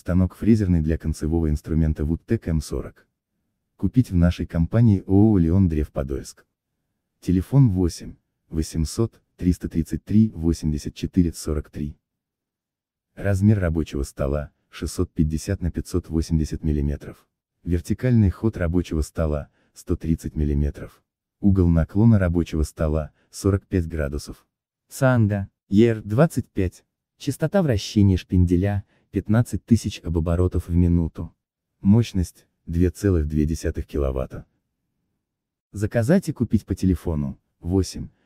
Станок фрезерный для концевого инструмента Woodtec m 40 Купить в нашей компании ООО «Леон Древ Подольск». Телефон 8 800 333 84 43. Размер рабочего стола 650 на 580 мм. Вертикальный ход рабочего стола 130 мм. Угол наклона рабочего стола 45 градусов. Санда, ER25. Частота вращения шпинделя 15 тысяч оборотов в минуту. Мощность 2,2 кВт. Заказать и купить по телефону 8